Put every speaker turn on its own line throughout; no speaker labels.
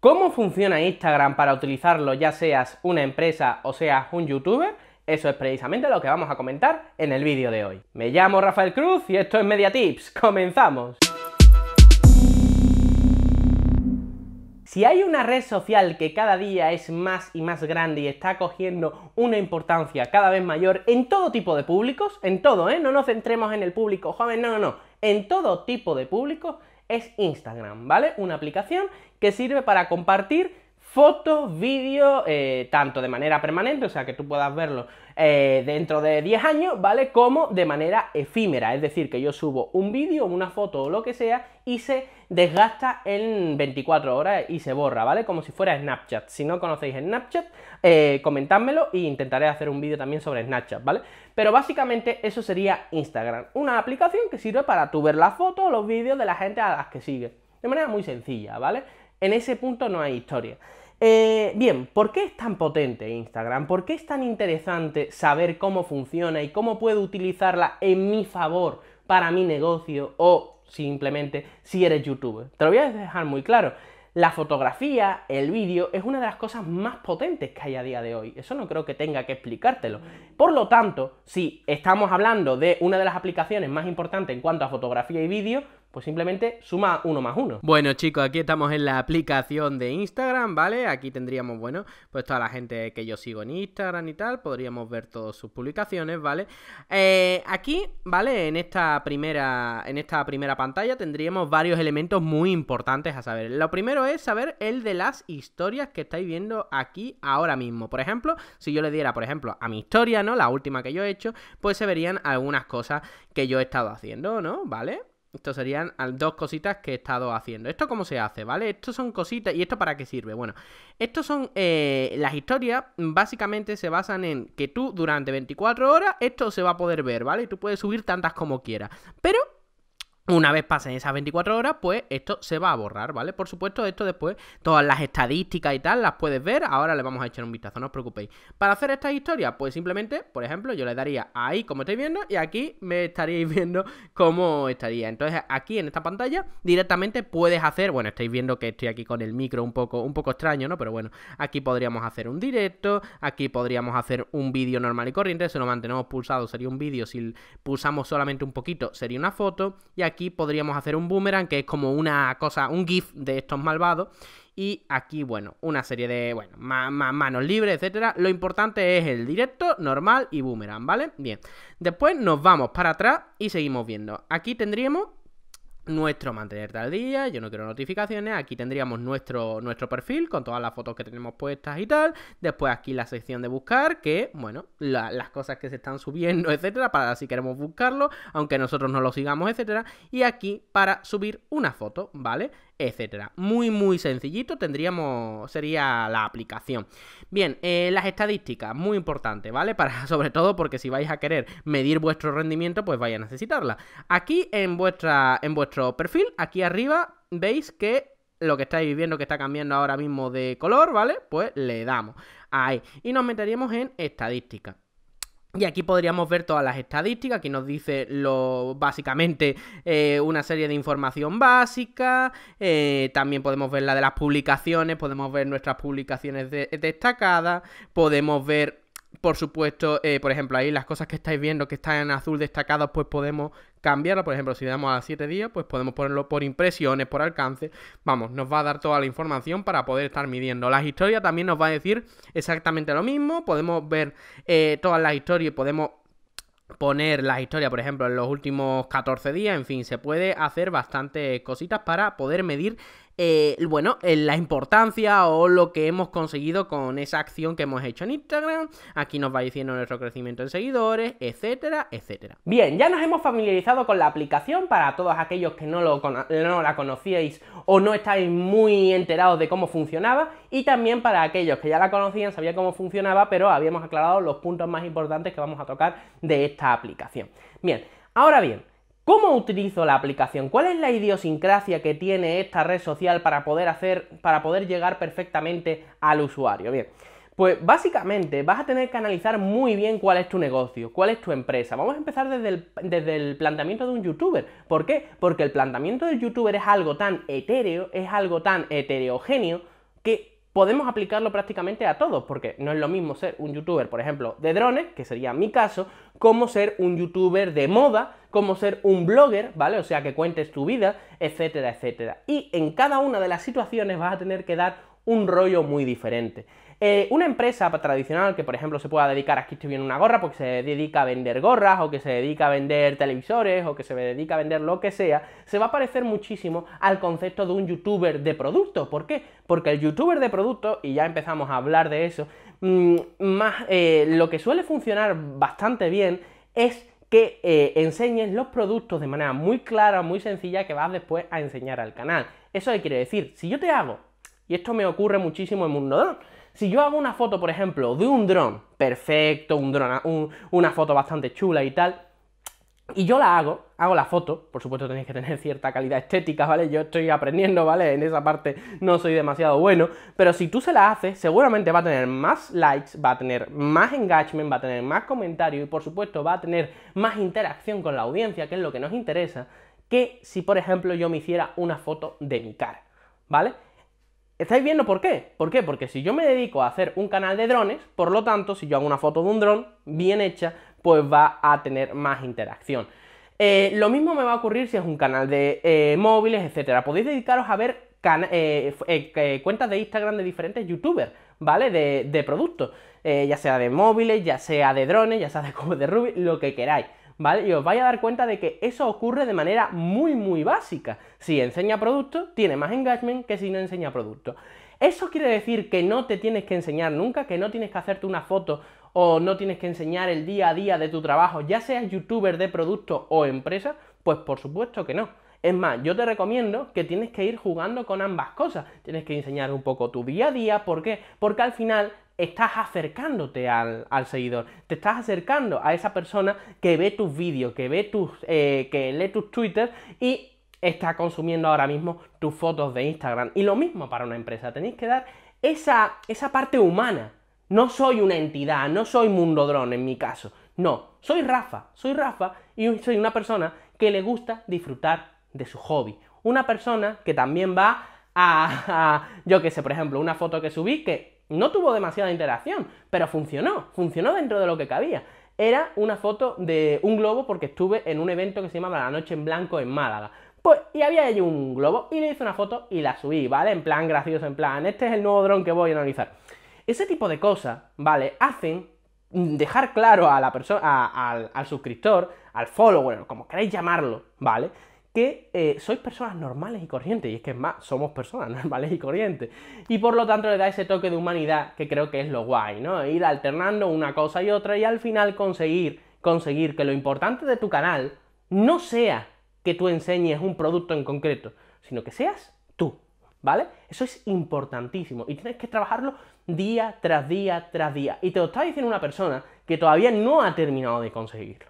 ¿Cómo funciona Instagram para utilizarlo ya seas una empresa o seas un youtuber? Eso es precisamente lo que vamos a comentar en el vídeo de hoy. Me llamo Rafael Cruz y esto es Media Tips. ¡Comenzamos! Si hay una red social que cada día es más y más grande y está cogiendo una importancia cada vez mayor en todo tipo de públicos, en todo, ¿eh? No nos centremos en el público joven, no, no, no, en todo tipo de públicos, es Instagram, ¿vale? Una aplicación que sirve para compartir fotos, vídeos, eh, tanto de manera permanente, o sea que tú puedas verlo eh, dentro de 10 años, ¿vale? Como de manera efímera, es decir, que yo subo un vídeo, una foto o lo que sea y se desgasta en 24 horas y se borra, ¿vale? Como si fuera Snapchat. Si no conocéis Snapchat, eh, e intentaré hacer un vídeo también sobre Snapchat, ¿vale? Pero básicamente eso sería Instagram, una aplicación que sirve para tú ver las fotos o los vídeos de la gente a las que sigues. De manera muy sencilla, ¿vale? En ese punto no hay historia. Eh, bien, ¿por qué es tan potente Instagram? ¿Por qué es tan interesante saber cómo funciona y cómo puedo utilizarla en mi favor para mi negocio o simplemente si eres youtuber? Te lo voy a dejar muy claro. La fotografía, el vídeo, es una de las cosas más potentes que hay a día de hoy. Eso no creo que tenga que explicártelo. Por lo tanto, si estamos hablando de una de las aplicaciones más importantes en cuanto a fotografía y vídeo, pues simplemente suma uno más uno. Bueno, chicos, aquí estamos en la aplicación de Instagram, ¿vale? Aquí tendríamos, bueno, pues toda la gente que yo sigo en Instagram y tal. Podríamos ver todas sus publicaciones, ¿vale? Eh, aquí, ¿vale? En esta primera. En esta primera pantalla tendríamos varios elementos muy importantes a saber. Lo primero es saber el de las historias que estáis viendo aquí ahora mismo. Por ejemplo, si yo le diera, por ejemplo, a mi historia, ¿no? La última que yo he hecho, pues se verían algunas cosas que yo he estado haciendo, ¿no? ¿Vale? Esto serían dos cositas que he estado haciendo. ¿Esto cómo se hace? ¿Vale? Estos son cositas. ¿Y esto para qué sirve? Bueno, estos son. Eh, las historias básicamente se basan en que tú durante 24 horas esto se va a poder ver, ¿vale? Tú puedes subir tantas como quieras. Pero una vez pasen esas 24 horas, pues esto se va a borrar, ¿vale? Por supuesto, esto después, todas las estadísticas y tal, las puedes ver. Ahora le vamos a echar un vistazo, no os preocupéis. Para hacer estas historias, pues simplemente, por ejemplo, yo le daría ahí como estáis viendo y aquí me estaríais viendo cómo estaría. Entonces, aquí en esta pantalla directamente puedes hacer, bueno, estáis viendo que estoy aquí con el micro un poco, un poco extraño, ¿no? Pero bueno, aquí podríamos hacer un directo, aquí podríamos hacer un vídeo normal y corriente, si lo mantenemos pulsado sería un vídeo, si pulsamos solamente un poquito sería una foto y aquí aquí podríamos hacer un boomerang, que es como una cosa, un GIF de estos malvados. Y aquí, bueno, una serie de, bueno, manos libres, etcétera. Lo importante es el directo, normal y boomerang, ¿vale? Bien. Después nos vamos para atrás y seguimos viendo. Aquí tendríamos nuestro mantenerte al día, yo no quiero notificaciones, aquí tendríamos nuestro, nuestro perfil con todas las fotos que tenemos puestas y tal, después aquí la sección de buscar, que bueno, las cosas que se están subiendo, etcétera, para si queremos buscarlo, aunque nosotros no lo sigamos, etcétera, y aquí para subir una foto, ¿vale? etcétera. Muy, muy sencillito tendríamos, sería la aplicación. Bien, eh, las estadísticas, muy importante, ¿vale? Para, sobre todo porque si vais a querer medir vuestro rendimiento, pues vais a necesitarla. Aquí en, vuestra, en vuestro perfil, aquí arriba, veis que lo que estáis viviendo que está cambiando ahora mismo de color, ¿vale? Pues le damos ahí y nos meteríamos en estadística. Y aquí podríamos ver todas las estadísticas, que nos dice lo, básicamente eh, una serie de información básica, eh, también podemos ver la de las publicaciones, podemos ver nuestras publicaciones destacadas, podemos ver por supuesto, eh, por ejemplo, ahí las cosas que estáis viendo que están en azul destacadas, pues podemos cambiarlo. Por ejemplo, si damos a 7 días, pues podemos ponerlo por impresiones, por alcance. Vamos, nos va a dar toda la información para poder estar midiendo. Las historias también nos va a decir exactamente lo mismo. Podemos ver eh, todas las historias y podemos poner las historias, por ejemplo, en los últimos 14 días. En fin, se puede hacer bastantes cositas para poder medir eh, bueno, eh, la importancia o lo que hemos conseguido con esa acción que hemos hecho en Instagram. Aquí nos va diciendo nuestro crecimiento en seguidores, etcétera, etcétera. Bien, ya nos hemos familiarizado con la aplicación para todos aquellos que no, la conocíais o no estáis muy enterados de cómo funcionaba y también para aquellos que ya la conocían, sabía cómo funcionaba, pero habíamos aclarado los puntos más importantes que vamos a tocar de esta aplicación. Bien, ahora bien, ¿Cómo utilizo la aplicación? ¿Cuál es la idiosincrasia que tiene esta red social para poder hacer, para poder llegar perfectamente al usuario? Bien, pues básicamente vas a tener que analizar muy bien cuál es tu negocio, cuál es tu empresa. Vamos a empezar desde el, desde el, planteamiento de un youtuber. ¿Por qué? Porque el planteamiento del youtuber es algo tan etéreo, es algo tan heterogéneo, que podemos aplicarlo prácticamente a todos, porque no es lo mismo ser un youtuber, por ejemplo, de drones, que sería mi caso, cómo ser un youtuber de moda, cómo ser un blogger, ¿vale? O sea, que cuentes tu vida, etcétera, etcétera. Y en cada una de las situaciones vas a tener que dar un rollo muy diferente. Eh, una empresa tradicional que, por ejemplo, se pueda dedicar, a que estoy viendo una gorra, porque pues se dedica a vender gorras, o que se dedica a vender televisores, o que se dedica a vender lo que sea, se va a parecer muchísimo al concepto de un youtuber de producto. ¿Por qué? Porque el youtuber de producto, y ya empezamos a hablar de eso, mm, más eh, lo que suele funcionar bastante bien es que eh, enseñes los productos de manera muy clara, muy sencilla, que vas después a enseñar al canal. Eso quiere decir, si yo te hago, y esto me ocurre muchísimo en Mundodon, si yo hago una foto, por ejemplo, de un dron, perfecto, un dron, una foto bastante chula y tal, y yo la hago, hago la foto, por supuesto tenéis que tener cierta calidad estética, ¿vale? Yo estoy aprendiendo, ¿vale? En esa parte no soy demasiado bueno, pero si tú se la haces, seguramente va a tener más likes, va a tener más engagement, va a tener más comentarios y por supuesto va a tener más interacción con la audiencia, que es lo que nos interesa, que si por ejemplo yo me hiciera una foto de mi cara, ¿vale? ¿Estáis viendo por qué? ¿Por qué? Porque si yo me dedico a hacer un canal de drones, por lo tanto, si yo hago una foto de un dron bien hecha, pues va a tener más interacción. Eh, lo mismo me va a ocurrir si es un canal de eh, móviles, etcétera. Podéis dedicaros a ver eh, cuentas de Instagram de diferentes youtubers, ¿vale? De, productos, ya sea de móviles, ya sea de drones, ya sea de, de Ruby, lo que queráis. ¿vale? Y os vais a dar cuenta de que eso ocurre de manera muy, muy básica. Si enseña producto, tiene más engagement que si no enseña producto. Eso quiere decir que no te tienes que enseñar nunca, que no tienes que hacerte una foto o no tienes que enseñar el día a día de tu trabajo, ya seas youtuber de producto o empresa, pues por supuesto que no. Es más, yo te recomiendo que tienes que ir jugando con ambas cosas. Tienes que enseñar un poco tu día a día. ¿Por qué? Porque al final estás acercándote al, seguidor, te estás acercando a esa persona que ve tus vídeos, que ve tus, eh, que lee tus Twitter y está consumiendo ahora mismo tus fotos de Instagram. Y lo mismo para una empresa, tenéis que dar esa, esa parte humana. No soy una entidad, no soy mundodrone en mi caso. No, soy Rafa, soy Rafa y soy una persona que le gusta disfrutar de su hobby. Una persona que también va a, yo qué sé, por ejemplo, una foto que subí que no tuvo demasiada interacción, pero funcionó, funcionó dentro de lo que cabía. Era una foto de un globo porque estuve en un evento que se llamaba La Noche en Blanco en Málaga. Pues, y había allí un globo y le hice una foto y la subí, ¿vale? En plan gracioso, en plan, este es el nuevo dron que voy a analizar. Ese tipo de cosas, ¿vale? Hacen dejar claro a la persona, al, al suscriptor, al follower, como queráis llamarlo, ¿vale? que eh, sois personas normales y corrientes, y es que es más, somos personas normales y corrientes, y por lo tanto le da ese toque de humanidad que creo que es lo guay, ¿no? Ir alternando una cosa y otra y al final conseguir, conseguir que lo importante de tu canal no sea que tú enseñes un producto en concreto, sino que seas tú, ¿vale? Eso es importantísimo y tienes que trabajarlo día tras día tras día. Y te lo está diciendo una persona que todavía no ha terminado de conseguirlo,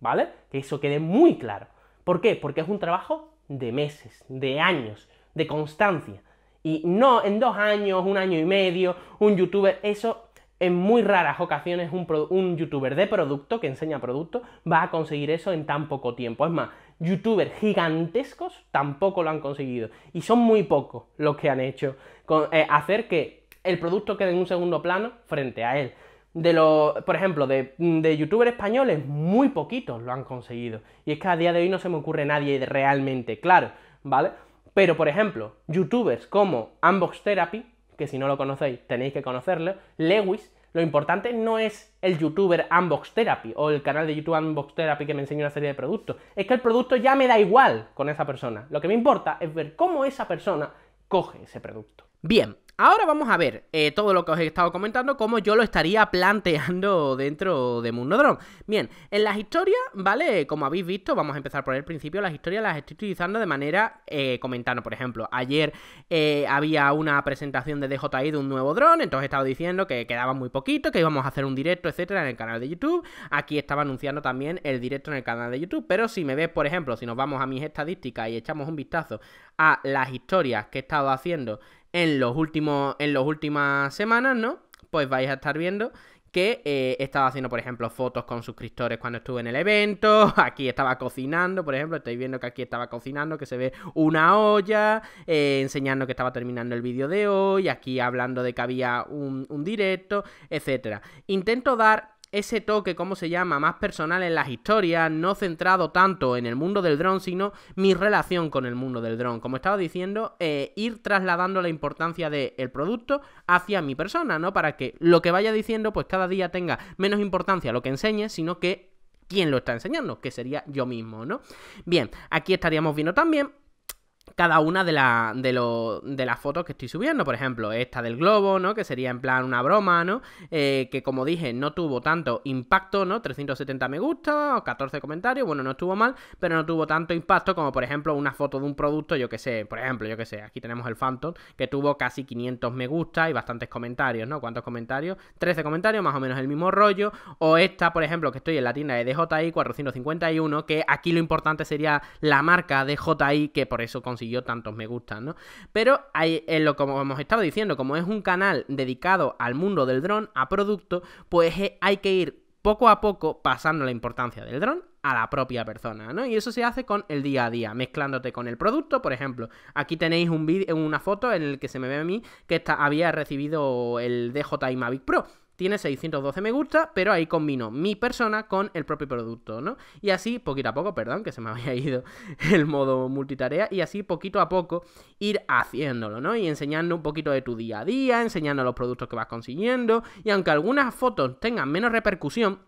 ¿vale? Que eso quede muy claro. ¿Por qué? Porque es un trabajo de meses, de años, de constancia. Y no en dos años, un año y medio, un youtuber, eso en muy raras ocasiones un, youtuber de producto que enseña producto va a conseguir eso en tan poco tiempo. Es más, youtubers gigantescos tampoco lo han conseguido. Y son muy pocos los que han hecho eh, hacer que el producto quede en un segundo plano frente a él de los, por ejemplo, de, de, youtubers españoles, muy poquitos lo han conseguido. Y es que a día de hoy no se me ocurre nadie realmente, claro, ¿vale? Pero, por ejemplo, youtubers como Unbox Therapy, que si no lo conocéis tenéis que conocerlo, Lewis, lo importante no es el youtuber Unbox Therapy o el canal de YouTube Unbox Therapy que me enseña una serie de productos. Es que el producto ya me da igual con esa persona. Lo que me importa es ver cómo esa persona coge ese producto. Bien, Ahora vamos a ver eh, todo lo que os he estado comentando, cómo yo lo estaría planteando dentro de Mundo Drone. Bien, en las historias, ¿vale? Como habéis visto, vamos a empezar por el principio, las historias las estoy utilizando de manera eh, comentando. Por ejemplo, ayer eh, había una presentación de DJI de un nuevo dron, entonces he estado diciendo que quedaba muy poquito, que íbamos a hacer un directo, etcétera, en el canal de YouTube. Aquí estaba anunciando también el directo en el canal de YouTube, pero si me ves, por ejemplo, si nos vamos a mis estadísticas y echamos un vistazo a las historias que he estado haciendo en los últimos, en las últimas semanas, ¿no? Pues vais a estar viendo que eh, estaba haciendo, por ejemplo, fotos con suscriptores cuando estuve en el evento, aquí estaba cocinando, por ejemplo, estáis viendo que aquí estaba cocinando, que se ve una olla, eh, enseñando que estaba terminando el vídeo de hoy, aquí hablando de que había un, directo, etcétera. Intento dar ese toque, ¿cómo se llama?, más personal en las historias, no centrado tanto en el mundo del dron, sino mi relación con el mundo del dron. Como estaba diciendo, eh, ir trasladando la importancia del producto hacia mi persona, ¿no? Para que lo que vaya diciendo, pues cada día tenga menos importancia lo que enseñe, sino que quién lo está enseñando, que sería yo mismo, ¿no? Bien, aquí estaríamos viendo también cada una de, la, de, lo, de, las fotos que estoy subiendo. Por ejemplo, esta del globo, ¿no? Que sería en plan una broma, ¿no? Eh, que como dije, no tuvo tanto impacto, ¿no? 370 me gusta, 14 comentarios, bueno, no estuvo mal, pero no tuvo tanto impacto como, por ejemplo, una foto de un producto, yo que sé, por ejemplo, yo que sé, aquí tenemos el Phantom, que tuvo casi 500 me gusta y bastantes comentarios, ¿no? ¿Cuántos comentarios? 13 comentarios, más o menos el mismo rollo. O esta, por ejemplo, que estoy en la tienda de DJI 451, que aquí lo importante sería la marca DJI, que por eso... Con yo tantos me gustan, ¿no? Pero en eh, lo como hemos estado diciendo, como es un canal dedicado al mundo del dron, a producto, pues eh, hay que ir poco a poco pasando la importancia del dron a la propia persona, ¿no? Y eso se hace con el día a día, mezclándote con el producto, por ejemplo. Aquí tenéis un una foto en la que se me ve a mí que había recibido el DJI Mavic Pro tiene 612 me gusta, pero ahí combino mi persona con el propio producto, ¿no? Y así, poquito a poco, perdón, que se me había ido el modo multitarea, y así poquito a poco ir haciéndolo, ¿no? Y enseñando un poquito de tu día a día, enseñando los productos que vas consiguiendo, y aunque algunas fotos tengan menos repercusión,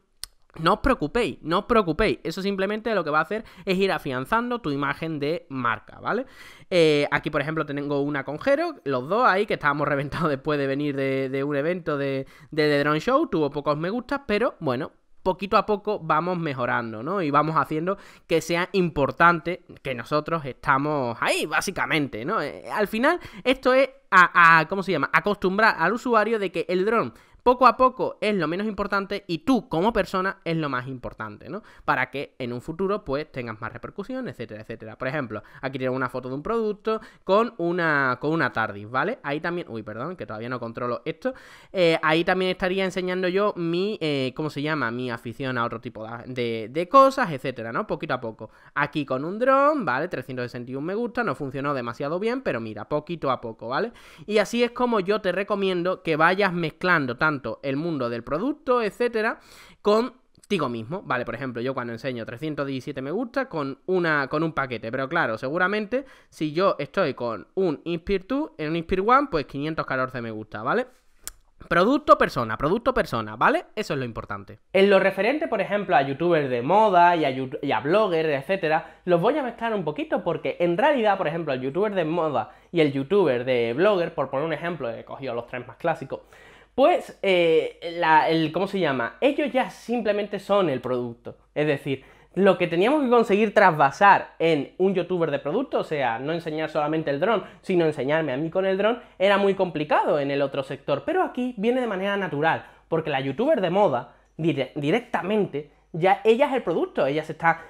no os preocupéis, no os preocupéis. Eso simplemente lo que va a hacer es ir afianzando tu imagen de marca, ¿vale? Eh, aquí, por ejemplo, tengo una con Jero, los dos ahí que estábamos reventados después de venir de, un evento de, The Drone Show. Tuvo pocos me gustas, pero bueno, poquito a poco vamos mejorando, ¿no? Y vamos haciendo que sea importante que nosotros estamos ahí, básicamente, ¿no? Eh, al final, esto es a, a, ¿cómo se llama? Acostumbrar al usuario de que el dron poco a poco es lo menos importante y tú como persona es lo más importante, ¿no? Para que en un futuro pues tengas más repercusión, etcétera, etcétera. Por ejemplo, aquí tengo una foto de un producto con una, con una TARDIS, ¿vale? Ahí también, uy, perdón, que todavía no controlo esto. Eh, ahí también estaría enseñando yo mi, eh, ¿cómo se llama? Mi afición a otro tipo de, de cosas, etcétera, ¿no? Poquito a poco. Aquí con un dron, ¿vale? 361 me gusta, no funcionó demasiado bien, pero mira, poquito a poco, ¿vale? Y así es como yo te recomiendo que vayas mezclando tanto el mundo del producto, etcétera, con mismo, ¿vale? Por ejemplo, yo cuando enseño 317 me gusta con, una, con un paquete, pero claro, seguramente si yo estoy con un Inspire 2, en un Inspire 1, pues 514 me gusta, ¿vale? Producto persona, producto persona, ¿vale? Eso es lo importante. En lo referente, por ejemplo, a youtubers de moda y a, y a bloggers, etcétera, los voy a mezclar un poquito porque en realidad, por ejemplo, el youtuber de moda y el youtuber de blogger, por poner un ejemplo, he cogido los tres más clásicos, pues, eh, el, ¿cómo se llama? Ellos ya simplemente son el producto. Es decir, lo que teníamos que conseguir trasvasar en un youtuber de producto, o sea, no enseñar solamente el dron, sino enseñarme a mí con el dron, era muy complicado en el otro sector. Pero aquí viene de manera natural, porque la youtuber de moda, directamente, ya ella es el producto, ella se está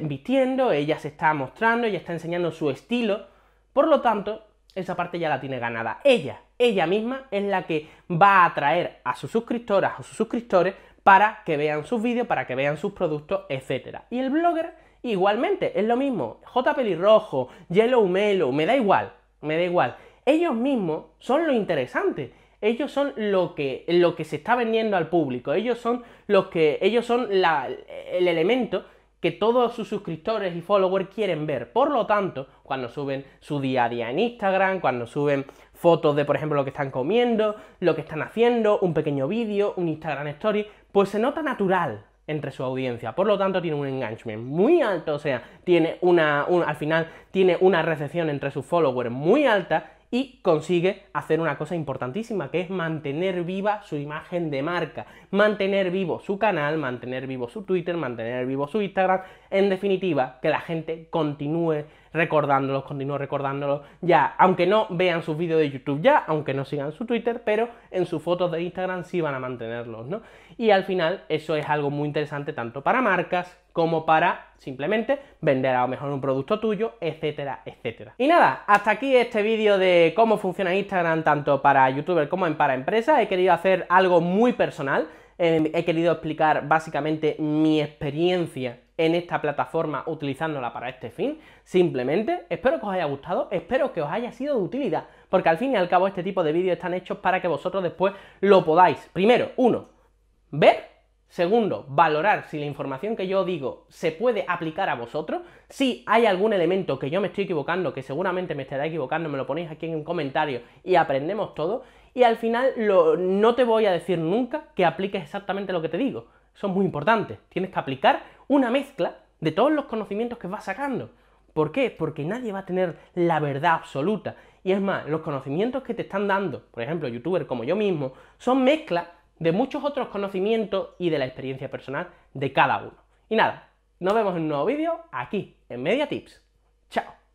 vistiendo, ella se está mostrando, ella está enseñando su estilo. Por lo tanto, esa parte ya la tiene ganada. Ella, ella misma es la que va a atraer a sus suscriptoras o sus suscriptores para que vean sus vídeos, para que vean sus productos, etc. Y el blogger igualmente, es lo mismo. J pelirrojo, Yellow Melo, me da igual, me da igual. Ellos mismos son lo interesante. Ellos son lo que, lo que se está vendiendo al público. Ellos son los que. Ellos son la, el elemento que todos sus suscriptores y followers quieren ver. Por lo tanto, cuando suben su día a día en Instagram, cuando suben fotos de, por ejemplo, lo que están comiendo, lo que están haciendo, un pequeño vídeo, un Instagram Story, pues se nota natural entre su audiencia. Por lo tanto, tiene un engagement muy alto, o sea, tiene una, al final tiene una recepción entre sus followers muy alta y consigue hacer una cosa importantísima, que es mantener viva su imagen de marca, mantener vivo su canal, mantener vivo su Twitter, mantener vivo su Instagram, en definitiva, que la gente continúe recordándolos, continúo recordándolos, ya, aunque no vean sus vídeos de YouTube ya, aunque no sigan su Twitter, pero en sus fotos de Instagram sí van a mantenerlos, ¿no? Y al final eso es algo muy interesante tanto para marcas como para simplemente vender a lo mejor un producto tuyo, etcétera, etcétera. Y nada, hasta aquí este vídeo de cómo funciona Instagram tanto para youtuber como para empresas, He querido hacer algo muy personal, eh, he querido explicar básicamente mi experiencia en esta plataforma utilizándola para este fin. Simplemente espero que os haya gustado, espero que os haya sido de utilidad, porque al fin y al cabo este tipo de vídeos están hechos para que vosotros después lo podáis, primero, uno, ver Segundo, valorar si la información que yo digo se puede aplicar a vosotros. Si hay algún elemento que yo me estoy equivocando, que seguramente me estará equivocando, me lo ponéis aquí en un comentario y aprendemos todo. Y al final no te voy a decir nunca que apliques exactamente lo que te digo son muy importantes. Tienes que aplicar una mezcla de todos los conocimientos que vas sacando. ¿Por qué? Porque nadie va a tener la verdad absoluta. Y es más, los conocimientos que te están dando, por ejemplo, Youtubers como yo mismo, son mezclas de muchos otros conocimientos y de la experiencia personal de cada uno. Y nada, nos vemos en un nuevo vídeo aquí, en Media Tips. Chao.